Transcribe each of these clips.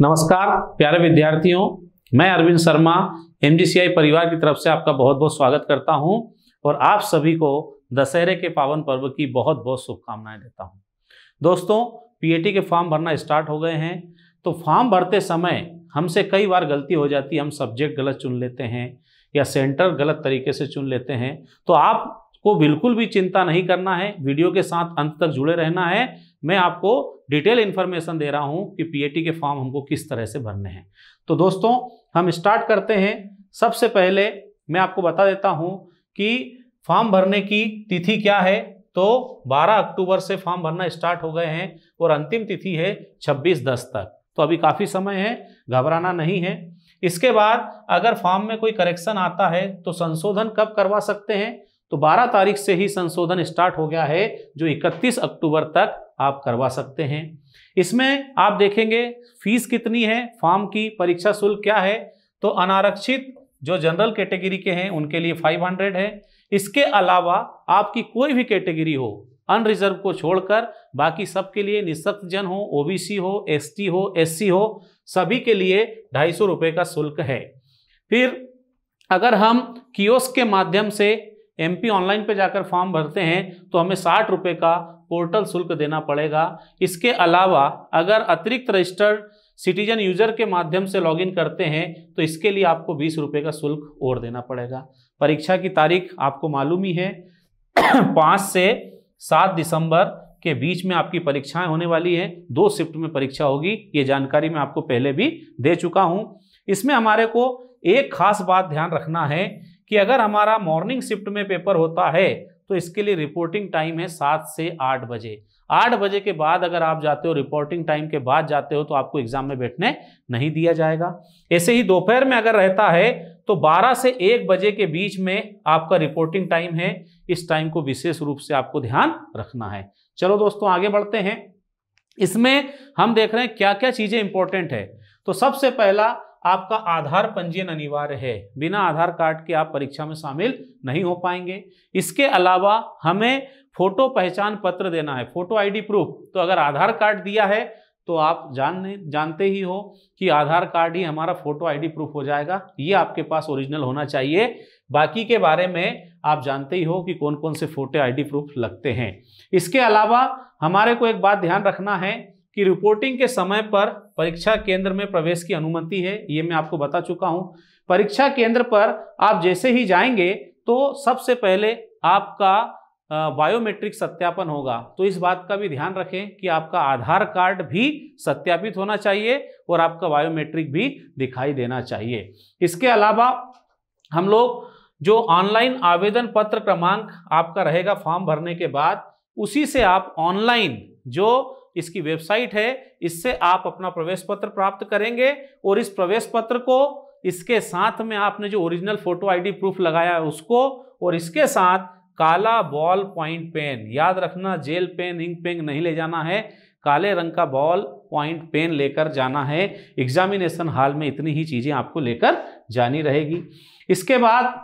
नमस्कार प्यारे विद्यार्थियों मैं अरविंद शर्मा एम परिवार की तरफ से आपका बहुत बहुत स्वागत करता हूं और आप सभी को दशहरे के पावन पर्व की बहुत बहुत शुभकामनाएं देता हूं दोस्तों पीएटी के फॉर्म भरना स्टार्ट हो गए हैं तो फॉर्म भरते समय हमसे कई बार गलती हो जाती है हम सब्जेक्ट गलत चुन लेते हैं या सेंटर गलत तरीके से चुन लेते हैं तो आपको बिल्कुल भी चिंता नहीं करना है वीडियो के साथ अंत तक जुड़े रहना है मैं आपको डिटेल इन्फॉर्मेशन दे रहा हूँ कि पी के फॉर्म हमको किस तरह से भरने हैं तो दोस्तों हम स्टार्ट करते हैं सबसे पहले मैं आपको बता देता हूँ कि फॉर्म भरने की तिथि क्या है तो 12 अक्टूबर से फॉर्म भरना स्टार्ट हो गए हैं और अंतिम तिथि है 26 दस तक तो अभी काफ़ी समय है घबराना नहीं है इसके बाद अगर फॉर्म में कोई करेक्शन आता है तो संशोधन कब करवा सकते हैं तो 12 तारीख से ही संशोधन स्टार्ट हो गया है जो 31 अक्टूबर तक आप करवा सकते हैं इसमें आप देखेंगे फीस कितनी है फॉर्म की परीक्षा शुल्क क्या है तो अनारक्षित जो जनरल कैटेगरी के हैं उनके लिए 500 है इसके अलावा आपकी कोई भी कैटेगरी हो अनरिजर्व को छोड़कर बाकी सबके लिए निशक्त जन हो ओ हो एस हो एस हो सभी के लिए ढाई सौ का शुल्क है फिर अगर हम कियोस्क के माध्यम से एमपी ऑनलाइन पर जाकर फॉर्म भरते हैं तो हमें साठ रुपये का पोर्टल शुल्क देना पड़ेगा इसके अलावा अगर अतिरिक्त रजिस्टर्ड सिटीजन यूजर के माध्यम से लॉगिन करते हैं तो इसके लिए आपको बीस रुपये का शुल्क और देना पड़ेगा परीक्षा की तारीख आपको मालूम ही है पाँच से सात दिसंबर के बीच में आपकी परीक्षाएं होने वाली है दो शिफ्ट में परीक्षा होगी ये जानकारी मैं आपको पहले भी दे चुका हूं इसमें हमारे को एक खास बात ध्यान रखना है कि अगर हमारा मॉर्निंग शिफ्ट में पेपर होता है तो इसके लिए रिपोर्टिंग टाइम है सात से आठ बजे आठ बजे के बाद अगर आप जाते हो रिपोर्टिंग टाइम के बाद जाते हो तो आपको एग्जाम में बैठने नहीं दिया जाएगा ऐसे ही दोपहर में अगर रहता है तो 12 से 1 बजे के बीच में आपका रिपोर्टिंग टाइम है इस टाइम को विशेष रूप से आपको ध्यान रखना है चलो दोस्तों आगे बढ़ते हैं इसमें हम देख रहे हैं क्या क्या चीज़ें इंपॉर्टेंट है तो सबसे पहला आपका आधार पंजीयन अनिवार्य है बिना आधार कार्ड के आप परीक्षा में शामिल नहीं हो पाएंगे इसके अलावा हमें फोटो पहचान पत्र देना है फोटो आईडी प्रूफ तो अगर आधार कार्ड दिया है तो आप जान जानते ही हो कि आधार कार्ड ही हमारा फोटो आईडी प्रूफ हो जाएगा ये आपके पास ओरिजिनल होना चाहिए बाकी के बारे में आप जानते ही हो कि कौन कौन से फोटो आईडी प्रूफ लगते हैं इसके अलावा हमारे को एक बात ध्यान रखना है कि रिपोर्टिंग के समय पर परीक्षा केंद्र में प्रवेश की अनुमति है ये मैं आपको बता चुका हूँ परीक्षा केंद्र पर आप जैसे ही जाएंगे तो सबसे पहले आपका बायोमेट्रिक सत्यापन होगा तो इस बात का भी ध्यान रखें कि आपका आधार कार्ड भी सत्यापित होना चाहिए और आपका बायोमेट्रिक भी दिखाई देना चाहिए इसके अलावा हम लोग जो ऑनलाइन आवेदन पत्र क्रमांक आपका रहेगा फॉर्म भरने के बाद उसी से आप ऑनलाइन जो इसकी वेबसाइट है इससे आप अपना प्रवेश पत्र प्राप्त करेंगे और इस प्रवेश पत्र को इसके साथ में आपने जो ओरिजिनल फोटो आईडी प्रूफ लगाया है उसको और इसके साथ काला बॉल पॉइंट पेन याद रखना जेल पेन इंक पेन नहीं ले जाना है काले रंग का बॉल पॉइंट पेन लेकर जाना है एग्जामिनेशन हाल में इतनी ही चीज़ें आपको लेकर जानी रहेगी इसके बाद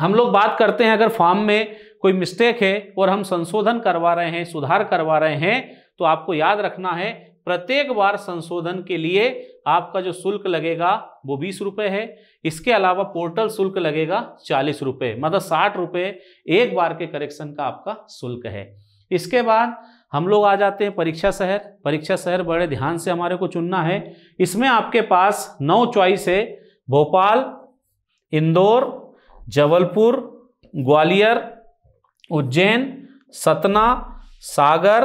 हम लोग बात करते हैं अगर फॉर्म में कोई मिस्टेक है और हम संशोधन करवा रहे हैं सुधार करवा रहे हैं तो आपको याद रखना है प्रत्येक बार संशोधन के लिए आपका जो शुल्क लगेगा वो बीस रुपये है इसके अलावा पोर्टल शुल्क लगेगा चालीस रुपये मतलब साठ रुपये एक बार के करेक्शन का आपका शुल्क है इसके बाद हम लोग आ जाते हैं परीक्षा शहर परीक्षा शहर बड़े ध्यान से हमारे को चुनना है इसमें आपके पास नौ चॉइस है भोपाल इंदौर जबलपुर ग्वालियर उज्जैन सतना सागर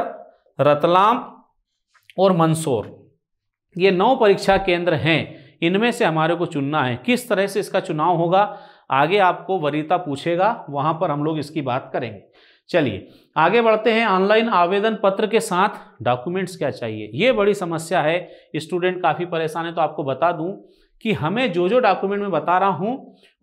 रतलाम और मंदसौर ये नौ परीक्षा केंद्र हैं इनमें से हमारे को चुनना है किस तरह से इसका चुनाव होगा आगे आपको वरीता पूछेगा वहाँ पर हम लोग इसकी बात करेंगे चलिए आगे बढ़ते हैं ऑनलाइन आवेदन पत्र के साथ डॉक्यूमेंट्स क्या चाहिए ये बड़ी समस्या है स्टूडेंट काफ़ी परेशान है तो आपको बता दूं कि हमें जो जो डॉक्यूमेंट मैं बता रहा हूं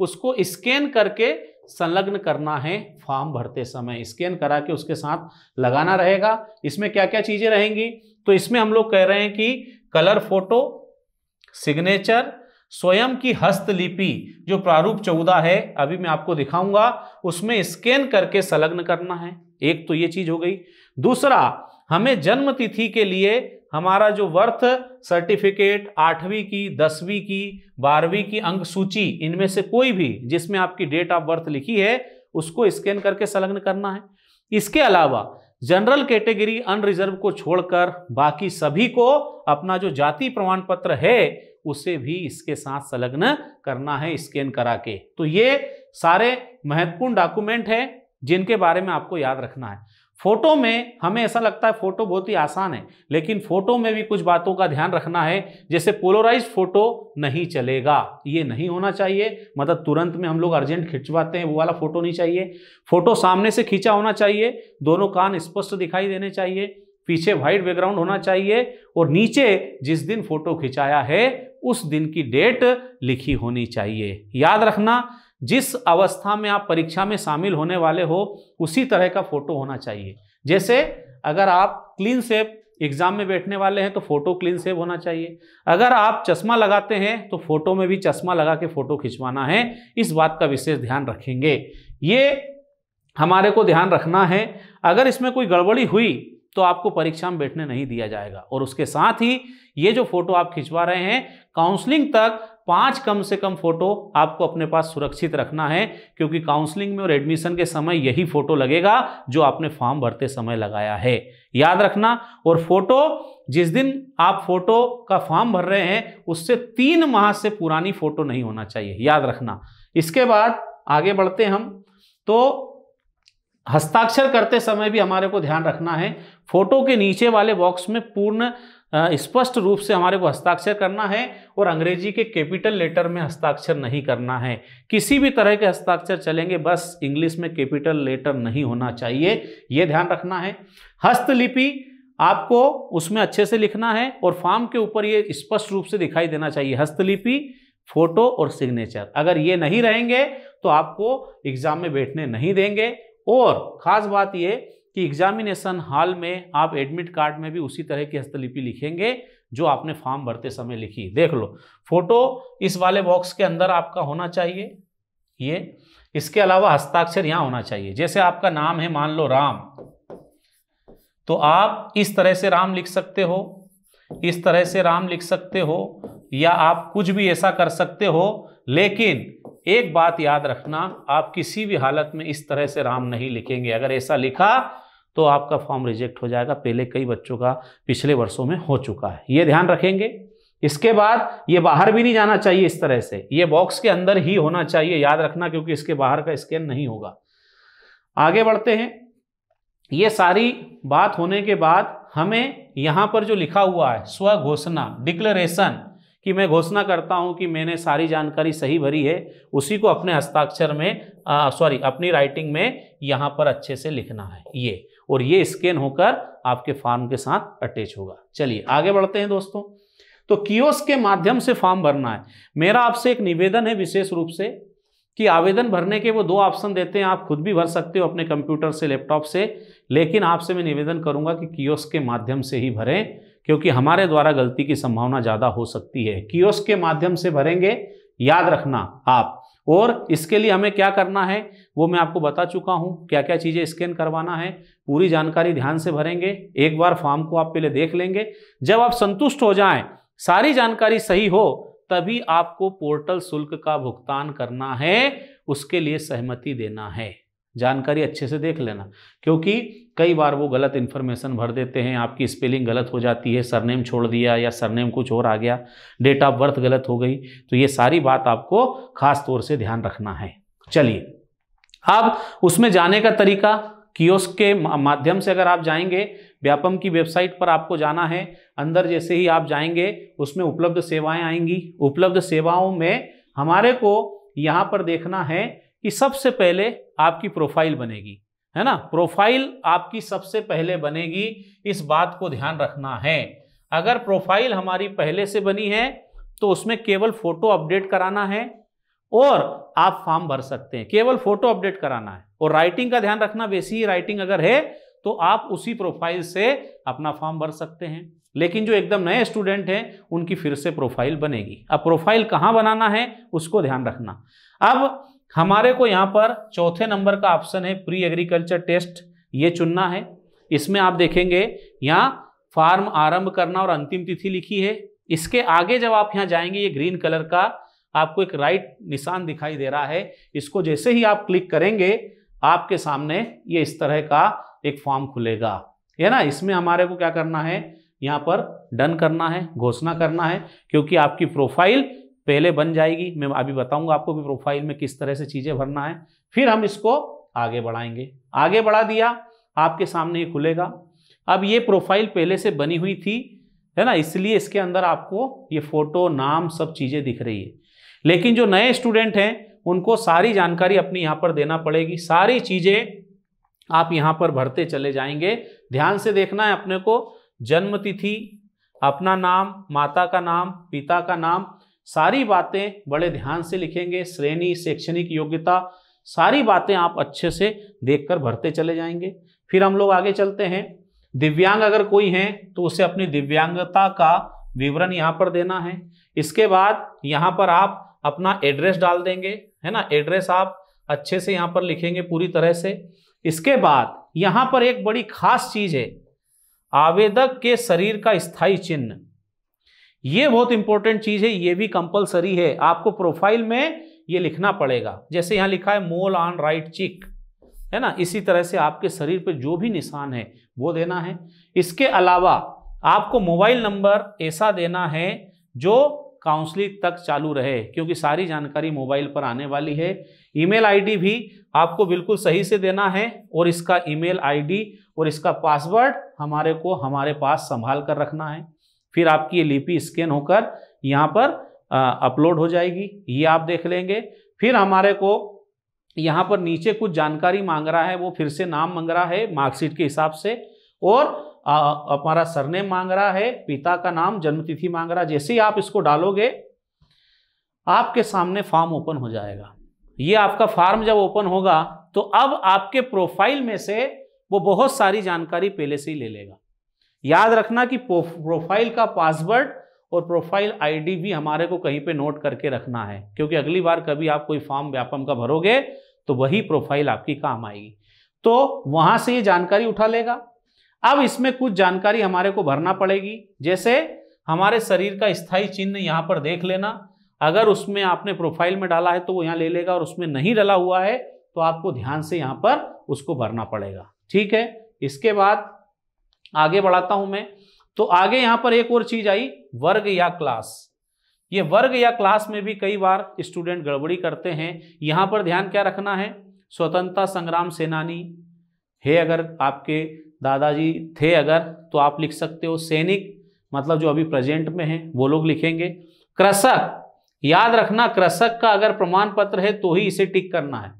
उसको स्कैन करके संलग्न करना है फॉर्म भरते समय स्कैन करा के उसके साथ लगाना रहेगा इसमें क्या क्या चीज़ें रहेंगी तो इसमें हम लोग कह रहे हैं कि कलर फोटो सिग्नेचर स्वयं की हस्तलिपि जो प्रारूप चौदह है अभी मैं आपको दिखाऊंगा उसमें स्कैन करके संलग्न करना है एक तो ये चीज हो गई दूसरा हमें जन्म तिथि के लिए हमारा जो वर्थ सर्टिफिकेट आठवीं की दसवीं की बारहवीं की अंक सूची इनमें से कोई भी जिसमें आपकी डेट ऑफ बर्थ लिखी है उसको स्कैन करके संलग्न करना है इसके अलावा जनरल कैटेगरी अनरिजर्व को छोड़कर बाकी सभी को अपना जो जाति प्रमाण पत्र है उसे भी इसके साथ संलग्न करना है स्कैन करा के तो ये सारे महत्वपूर्ण डॉक्यूमेंट हैं जिनके बारे में आपको याद रखना है फोटो में हमें ऐसा लगता है फोटो बहुत ही आसान है लेकिन फोटो में भी कुछ बातों का ध्यान रखना है जैसे पोलराइज फोटो नहीं चलेगा ये नहीं होना चाहिए मतलब तुरंत में हम लोग अर्जेंट खिंचवाते हैं वो वाला फोटो नहीं चाहिए फोटो सामने से खींचा होना चाहिए दोनों कान स्पष्ट दिखाई देने चाहिए पीछे वाइट बैकग्राउंड होना चाहिए और नीचे जिस दिन फोटो खिंचाया है उस दिन की डेट लिखी होनी चाहिए याद रखना जिस अवस्था में आप परीक्षा में शामिल होने वाले हो उसी तरह का फोटो होना चाहिए जैसे अगर आप क्लीन सेप एग्जाम में बैठने वाले हैं तो फोटो क्लीन सेव होना चाहिए अगर आप चश्मा लगाते हैं तो फोटो में भी चश्मा लगा के फोटो खिंचवाना है इस बात का विशेष ध्यान रखेंगे ये हमारे को ध्यान रखना है अगर इसमें कोई गड़बड़ी हुई तो आपको परीक्षा में बैठने नहीं दिया जाएगा और उसके साथ ही ये जो फोटो आप खिंचवा रहे हैं काउंसलिंग तक पांच कम से कम फोटो आपको अपने पास सुरक्षित रखना है क्योंकि काउंसलिंग में और एडमिशन के समय यही फोटो लगेगा जो आपने फॉर्म भरते समय लगाया है याद रखना और फोटो जिस दिन आप फोटो का फॉर्म भर रहे हैं उससे तीन माह से पुरानी फोटो नहीं होना चाहिए याद रखना इसके बाद आगे बढ़ते हम तो हस्ताक्षर करते समय भी हमारे को ध्यान रखना है फोटो के नीचे वाले बॉक्स में पूर्ण स्पष्ट रूप से हमारे को हस्ताक्षर करना है और अंग्रेजी के कैपिटल लेटर में हस्ताक्षर नहीं करना है किसी भी तरह के हस्ताक्षर चलेंगे बस इंग्लिश में कैपिटल लेटर नहीं होना चाहिए ये ध्यान रखना है हस्तलिपि आपको उसमें अच्छे से लिखना है और फॉर्म के ऊपर ये स्पष्ट रूप से दिखाई देना चाहिए हस्तलिपि फोटो और सिग्नेचर अगर ये नहीं रहेंगे तो आपको एग्जाम में बैठने नहीं देंगे और खास बात ये कि एग्जामिनेशन हॉल में आप एडमिट कार्ड में भी उसी तरह की हस्तलिपि लिखेंगे जो आपने फॉर्म भरते समय लिखी देख लो फोटो इस वाले बॉक्स के अंदर आपका होना चाहिए ये इसके अलावा हस्ताक्षर यहां होना चाहिए जैसे आपका नाम है मान लो राम तो आप इस तरह से राम लिख सकते हो इस तरह से राम लिख सकते हो या आप कुछ भी ऐसा कर सकते हो लेकिन एक बात याद रखना आप किसी भी हालत में इस तरह से राम नहीं लिखेंगे अगर ऐसा लिखा तो आपका फॉर्म रिजेक्ट हो जाएगा पहले कई बच्चों का पिछले वर्षों में हो चुका है ये ध्यान रखेंगे इसके बाद ये बाहर भी नहीं जाना चाहिए इस तरह से ये बॉक्स के अंदर ही होना चाहिए याद रखना क्योंकि इसके बाहर का स्कैन नहीं होगा आगे बढ़ते हैं ये सारी बात होने के बाद हमें यहाँ पर जो लिखा हुआ है स्व घोषणा डिक्लेरेशन कि मैं घोषणा करता हूँ कि मैंने सारी जानकारी सही भरी है उसी को अपने हस्ताक्षर में सॉरी अपनी राइटिंग में यहाँ पर अच्छे से लिखना है ये और ये स्कैन होकर आपके फॉर्म के साथ अटैच होगा चलिए आगे बढ़ते हैं दोस्तों तो कियोस के माध्यम से फॉर्म भरना है मेरा आपसे एक निवेदन है विशेष रूप से कि आवेदन भरने के वो दो ऑप्शन देते हैं आप खुद भी भर सकते हो अपने कंप्यूटर से लैपटॉप से लेकिन आपसे मैं निवेदन करूंगा कि कियोस के माध्यम से ही भरें क्योंकि हमारे द्वारा गलती की संभावना ज़्यादा हो सकती है कियोस के माध्यम से भरेंगे याद रखना आप और इसके लिए हमें क्या करना है वो मैं आपको बता चुका हूँ क्या क्या चीज़ें स्कैन करवाना है पूरी जानकारी ध्यान से भरेंगे एक बार फॉर्म को आप पहले देख लेंगे जब आप संतुष्ट हो जाएं सारी जानकारी सही हो तभी आपको पोर्टल शुल्क का भुगतान करना है उसके लिए सहमति देना है जानकारी अच्छे से देख लेना क्योंकि कई बार वो गलत इन्फॉर्मेशन भर देते हैं आपकी स्पेलिंग गलत हो जाती है सरनेम छोड़ दिया या सरनेम कुछ और आ गया डेट ऑफ बर्थ गलत हो गई तो ये सारी बात आपको खास तौर से ध्यान रखना है चलिए अब उसमें जाने का तरीका कियोस्क के माध्यम से अगर आप जाएंगे व्यापम की वेबसाइट पर आपको जाना है अंदर जैसे ही आप जाएंगे उसमें उपलब्ध सेवाएं आएंगी उपलब्ध सेवाओं में हमारे को यहाँ पर देखना है कि सबसे पहले आपकी प्रोफाइल बनेगी है ना प्रोफाइल आपकी सबसे पहले बनेगी इस बात को ध्यान रखना है अगर प्रोफाइल हमारी पहले से बनी है तो उसमें केवल फोटो अपडेट कराना है और आप फॉर्म भर सकते हैं केवल फोटो अपडेट कराना है और राइटिंग का ध्यान रखना वैसी ही राइटिंग अगर है तो आप उसी प्रोफाइल से अपना फॉर्म भर सकते हैं लेकिन जो एकदम नए स्टूडेंट हैं उनकी फिर से प्रोफाइल बनेगी अब प्रोफाइल कहाँ बनाना है उसको ध्यान रखना अब हमारे को यहाँ पर चौथे नंबर का ऑप्शन है प्री एग्रीकल्चर टेस्ट ये चुनना है इसमें आप देखेंगे यहाँ फार्म आरंभ करना और अंतिम तिथि लिखी है इसके आगे जब आप यहाँ जाएंगे ये ग्रीन कलर का आपको एक राइट निशान दिखाई दे रहा है इसको जैसे ही आप क्लिक करेंगे आपके सामने ये इस तरह का एक फॉर्म खुलेगा है ना इसमें हमारे को क्या करना है यहाँ पर डन करना है घोषणा करना है क्योंकि आपकी प्रोफाइल पहले बन जाएगी मैं अभी बताऊंगा आपको भी प्रोफाइल में किस तरह से चीज़ें भरना है फिर हम इसको आगे बढ़ाएंगे आगे बढ़ा दिया आपके सामने ये खुलेगा अब ये प्रोफाइल पहले से बनी हुई थी है ना इसलिए इसके अंदर आपको ये फोटो नाम सब चीज़ें दिख रही है लेकिन जो नए स्टूडेंट हैं उनको सारी जानकारी अपनी यहाँ पर देना पड़ेगी सारी चीज़ें आप यहाँ पर भरते चले जाएंगे ध्यान से देखना है अपने को जन्म तिथि अपना नाम माता का नाम पिता का नाम सारी बातें बड़े ध्यान से लिखेंगे श्रेणी शैक्षणिक योग्यता सारी बातें आप अच्छे से देखकर भरते चले जाएंगे फिर हम लोग आगे चलते हैं दिव्यांग अगर कोई है तो उसे अपनी दिव्यांगता का विवरण यहाँ पर देना है इसके बाद यहाँ पर आप अपना एड्रेस डाल देंगे है ना एड्रेस आप अच्छे से यहाँ पर लिखेंगे पूरी तरह से इसके बाद यहाँ पर एक बड़ी खास चीज है आवेदक के शरीर का स्थायी चिन्ह ये बहुत इंपॉर्टेंट चीज है ये भी कंपलसरी है आपको प्रोफाइल में ये लिखना पड़ेगा जैसे यहाँ लिखा है मोल ऑन राइट चिक है ना इसी तरह से आपके शरीर पर जो भी निशान है वो देना है इसके अलावा आपको मोबाइल नंबर ऐसा देना है जो काउंसलिंग तक चालू रहे क्योंकि सारी जानकारी मोबाइल पर आने वाली है ईमेल आईडी भी आपको बिल्कुल सही से देना है और इसका ईमेल आईडी और इसका पासवर्ड हमारे को हमारे पास संभाल कर रखना है फिर आपकी ये लिपि स्कैन होकर यहाँ पर अपलोड हो जाएगी ये आप देख लेंगे फिर हमारे को यहाँ पर नीचे कुछ जानकारी मांग रहा है वो फिर से नाम मांग रहा है मार्कशीट के हिसाब से और हमारा सरनेम मांग रहा है पिता का नाम जन्मतिथि मांग रहा है जैसे ही आप इसको डालोगे आपके सामने फॉर्म ओपन हो जाएगा ये आपका फॉर्म जब ओपन होगा तो अब आपके प्रोफाइल में से वो बहुत सारी जानकारी पहले से ही ले लेगा याद रखना कि प्रोफाइल का पासवर्ड और प्रोफाइल आईडी भी हमारे को कहीं पे नोट करके रखना है क्योंकि अगली बार कभी आप कोई फॉर्म व्यापम का भरोगे तो वही प्रोफाइल आपकी काम आएगी तो वहां से ये जानकारी उठा लेगा अब इसमें कुछ जानकारी हमारे को भरना पड़ेगी जैसे हमारे शरीर का स्थायी चिन्ह यहाँ पर देख लेना अगर उसमें आपने प्रोफाइल में डाला है तो वो यहाँ ले लेगा और उसमें नहीं डला हुआ है तो आपको ध्यान से यहाँ पर उसको भरना पड़ेगा ठीक है इसके बाद आगे बढ़ाता हूँ मैं तो आगे यहां पर एक और चीज आई वर्ग या क्लास ये वर्ग या क्लास में भी कई बार स्टूडेंट गड़बड़ी करते हैं यहां पर ध्यान क्या रखना है स्वतंत्रता संग्राम सेनानी है अगर आपके दादाजी थे अगर तो आप लिख सकते हो सैनिक मतलब जो अभी प्रेजेंट में है वो लोग लिखेंगे कृषक याद रखना कृषक का अगर प्रमाण पत्र है तो ही इसे टिक करना है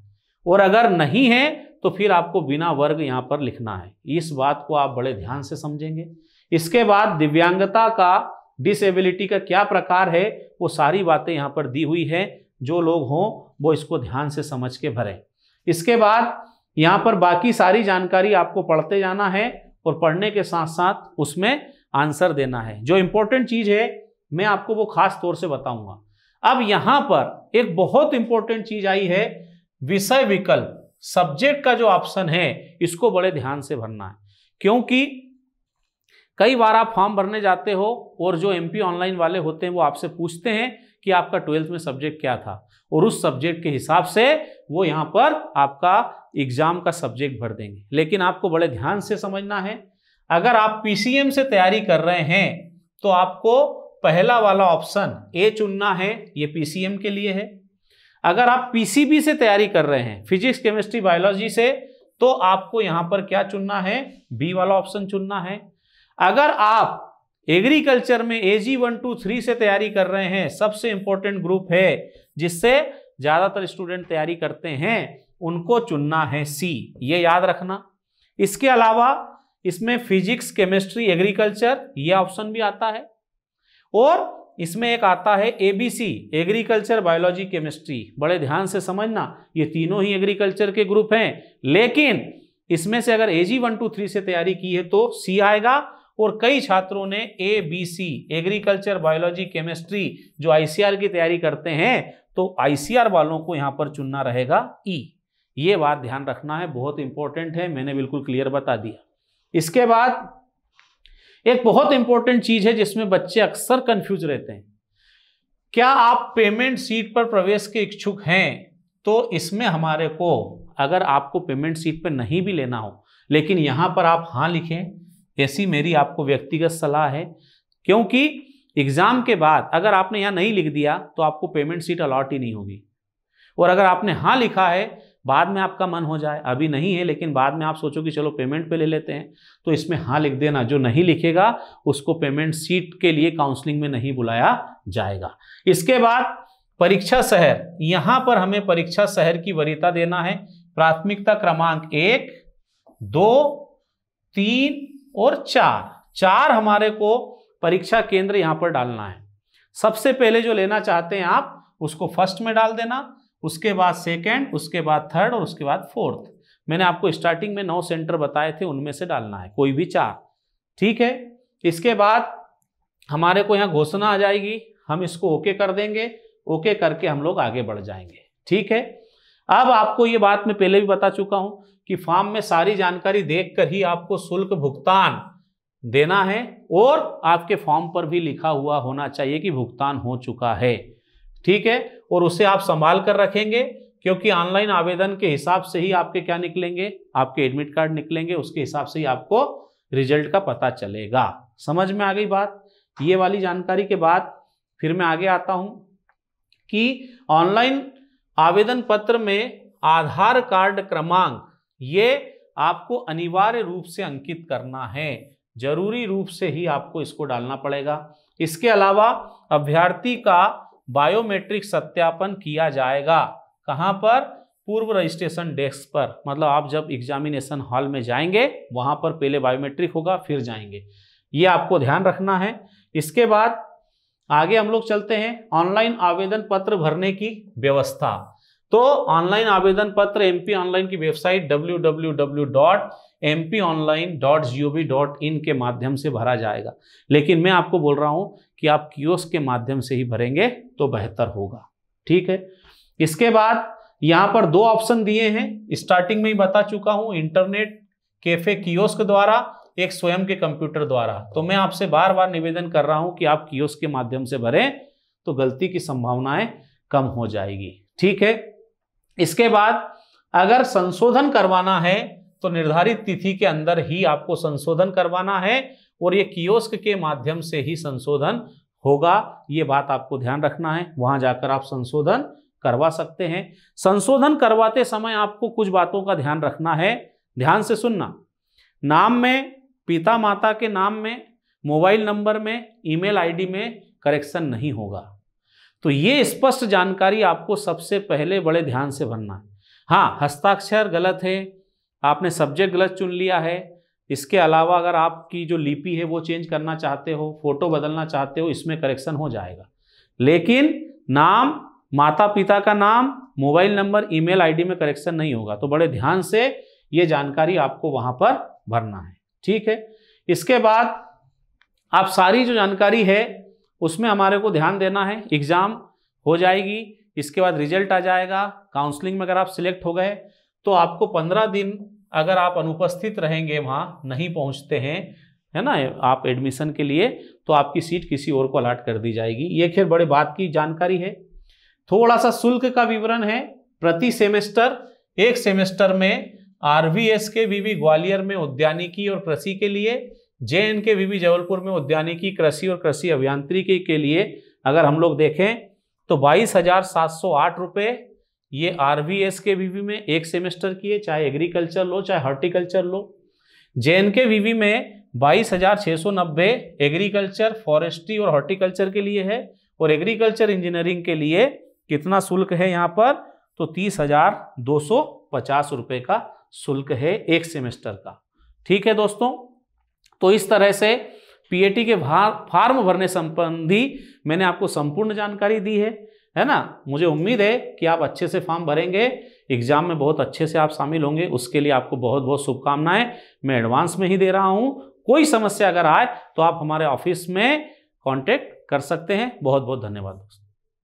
और अगर नहीं है तो फिर आपको बिना वर्ग यहां पर लिखना है इस बात को आप बड़े ध्यान से समझेंगे इसके बाद दिव्यांगता का डिसेबिलिटी का क्या प्रकार है वो सारी बातें यहाँ पर दी हुई है जो लोग हों वो इसको ध्यान से समझ के भरें इसके बाद यहाँ पर बाकी सारी जानकारी आपको पढ़ते जाना है और पढ़ने के साथ साथ उसमें आंसर देना है जो इम्पोर्टेंट चीज़ है मैं आपको वो खास तौर से बताऊंगा अब यहाँ पर एक बहुत इंपॉर्टेंट चीज़ आई है विषय विकल्प सब्जेक्ट का जो ऑप्शन है इसको बड़े ध्यान से भरना है क्योंकि कई बार आप फॉर्म भरने जाते हो और जो एमपी ऑनलाइन वाले होते हैं वो आपसे पूछते हैं कि आपका ट्वेल्थ में सब्जेक्ट क्या था और उस सब्जेक्ट के हिसाब से वो यहाँ पर आपका एग्जाम का सब्जेक्ट भर देंगे लेकिन आपको बड़े ध्यान से समझना है अगर आप पी से तैयारी कर रहे हैं तो आपको पहला वाला ऑप्शन ए चुनना है ये पी के लिए है अगर आप पी से तैयारी कर रहे हैं फिजिक्स केमिस्ट्री बायोलॉजी से तो आपको यहां पर क्या चुनना है बी वाला ऑप्शन चुनना है अगर आप एग्रीकल्चर में A G one two three से तैयारी कर रहे हैं सबसे इंपॉर्टेंट ग्रुप है जिससे ज़्यादातर स्टूडेंट तैयारी करते हैं उनको चुनना है सी ये याद रखना इसके अलावा इसमें फिजिक्स केमिस्ट्री एग्रीकल्चर ये ऑप्शन भी आता है और इसमें एक आता है एबीसी एग्रीकल्चर बायोलॉजी केमिस्ट्री बड़े ध्यान से समझना ये तीनों ही एग्रीकल्चर के ग्रुप हैं लेकिन इसमें से अगर A G one two three से तैयारी की है तो सी आएगा और कई छात्रों ने A B C agriculture biology chemistry जो आईसीआर की तैयारी करते हैं तो आईसीआर वालों को यहाँ पर चुनना रहेगा ई e। ये बात ध्यान रखना है बहुत इंपॉर्टेंट है मैंने बिल्कुल क्लियर बता दिया इसके बाद एक बहुत इंपॉर्टेंट चीज है जिसमें बच्चे अक्सर कंफ्यूज रहते हैं क्या आप पेमेंट सीट पर प्रवेश के इच्छुक हैं तो इसमें हमारे को अगर आपको पेमेंट सीट पर नहीं भी लेना हो लेकिन यहां पर आप हां लिखें ऐसी मेरी आपको व्यक्तिगत सलाह है क्योंकि एग्ज़ाम के बाद अगर आपने यहाँ नहीं लिख दिया तो आपको पेमेंट सीट अलॉट ही नहीं होगी और अगर आपने हाँ लिखा है बाद में आपका मन हो जाए अभी नहीं है लेकिन बाद में आप सोचो कि चलो पेमेंट पे ले लेते हैं तो इसमें हाँ लिख देना जो नहीं लिखेगा उसको पेमेंट सीट के लिए काउंसलिंग में नहीं बुलाया जाएगा इसके बाद परीक्षा शहर यहाँ पर हमें परीक्षा शहर की वरीयता देना है प्राथमिकता क्रमांक एक दो तीन और चार चार हमारे को परीक्षा केंद्र यहाँ पर डालना है सबसे पहले जो लेना चाहते हैं आप उसको फर्स्ट में डाल देना उसके बाद सेकेंड उसके बाद थर्ड और उसके बाद फोर्थ मैंने आपको स्टार्टिंग में नौ सेंटर बताए थे उनमें से डालना है कोई भी चार ठीक है इसके बाद हमारे को यहाँ घोषणा आ जाएगी हम इसको ओके कर देंगे ओके करके हम लोग आगे बढ़ जाएंगे ठीक है अब आपको ये बात मैं पहले भी बता चुका हूं कि फॉर्म में सारी जानकारी देखकर ही आपको शुल्क भुगतान देना है और आपके फॉर्म पर भी लिखा हुआ होना चाहिए कि भुगतान हो चुका है ठीक है और उसे आप संभाल कर रखेंगे क्योंकि ऑनलाइन आवेदन के हिसाब से ही आपके क्या निकलेंगे आपके एडमिट कार्ड निकलेंगे उसके हिसाब से ही आपको रिजल्ट का पता चलेगा समझ में आ गई बात ये वाली जानकारी के बाद फिर मैं आगे आता हूं कि ऑनलाइन आवेदन पत्र में आधार कार्ड क्रमांक ये आपको अनिवार्य रूप से अंकित करना है जरूरी रूप से ही आपको इसको डालना पड़ेगा इसके अलावा अभ्यर्थी का बायोमेट्रिक सत्यापन किया जाएगा कहाँ पर पूर्व रजिस्ट्रेशन डेस्क पर मतलब आप जब एग्जामिनेशन हॉल में जाएंगे वहाँ पर पहले बायोमेट्रिक होगा फिर जाएंगे ये आपको ध्यान रखना है इसके बाद आगे हम लोग चलते हैं ऑनलाइन आवेदन पत्र भरने की व्यवस्था तो ऑनलाइन आवेदन पत्र एमपी ऑनलाइन की वेबसाइट www.mponline.gov.in के माध्यम से भरा जाएगा लेकिन मैं आपको बोल रहा हूं कि आप कियोस्क के माध्यम से ही भरेंगे तो बेहतर होगा ठीक है इसके बाद यहां पर दो ऑप्शन दिए हैं स्टार्टिंग में ही बता चुका हूं इंटरनेट कैफे कियोस्क द्वारा एक स्वयं के कंप्यूटर द्वारा तो मैं आपसे बार बार निवेदन कर रहा हूं कि आप कियोस्क के माध्यम से भरें तो गलती की संभावनाएं कम हो जाएगी ठीक है इसके बाद अगर संशोधन करवाना है तो निर्धारित तिथि के अंदर ही आपको संशोधन करवाना है और ये कियोस्क के माध्यम से ही संशोधन होगा ये बात आपको ध्यान रखना है वहां जाकर आप संशोधन करवा सकते हैं संशोधन करवाते समय आपको कुछ बातों का ध्यान रखना है ध्यान से सुनना नाम में पिता माता के नाम में मोबाइल नंबर में ईमेल आईडी में करेक्शन नहीं होगा तो ये स्पष्ट जानकारी आपको सबसे पहले बड़े ध्यान से भरना है हाँ हस्ताक्षर गलत है आपने सब्जेक्ट गलत चुन लिया है इसके अलावा अगर आपकी जो लिपि है वो चेंज करना चाहते हो फोटो बदलना चाहते हो इसमें करेक्शन हो जाएगा लेकिन नाम माता पिता का नाम मोबाइल नंबर ईमेल आईडी में करेक्शन नहीं होगा तो बड़े ध्यान से ये जानकारी आपको वहाँ पर भरना है ठीक है इसके बाद आप सारी जो जानकारी है उसमें हमारे को ध्यान देना है एग्ज़ाम हो जाएगी इसके बाद रिजल्ट आ जाएगा काउंसलिंग में अगर आप सिलेक्ट हो गए तो आपको पंद्रह दिन अगर आप अनुपस्थित रहेंगे वहाँ नहीं पहुँचते हैं है ना आप एडमिशन के लिए तो आपकी सीट किसी और को अलाट कर दी जाएगी ये खैर बड़े बात की जानकारी है थोड़ा सा शुल्क का विवरण है प्रति सेमेस्टर एक सेमेस्टर में आरवीएस के वीवी ग्वालियर में उद्यानिकी और कृषि के लिए जे एन के वीवी जबलपुर में उद्यानिकी कृषि और कृषि अभियांत्रिकी के लिए अगर हम लोग देखें तो बाईस हजार सात सौ आठ रुपये ये आर वी एस के वीवी में एक सेमेस्टर की है चाहे एग्रीकल्चर लो चाहे हॉर्टिकल्चर लो जे एन के वीवी में बाईस हजार छः सौ नब्बे एग्रीकल्चर फॉरेस्ट्री और हॉर्टिकल्चर के लिए है और एग्रीकल्चर इंजीनियरिंग के लिए कितना शुल्क है यहाँ पर तो तीस हजार दो सौ पचास रुपये का शुल्क है एक सेमेस्टर का ठीक है दोस्तों तो इस तरह से पीएटी के फार्म भरने संबंधी मैंने आपको संपूर्ण जानकारी दी है है ना मुझे उम्मीद है कि आप अच्छे से फॉर्म भरेंगे एग्जाम में बहुत अच्छे से आप शामिल होंगे उसके लिए आपको बहुत बहुत शुभकामनाएं मैं एडवांस में ही दे रहा हूं कोई समस्या अगर आए तो आप हमारे ऑफिस में कॉन्टेक्ट कर सकते हैं बहुत बहुत धन्यवाद दोस्तों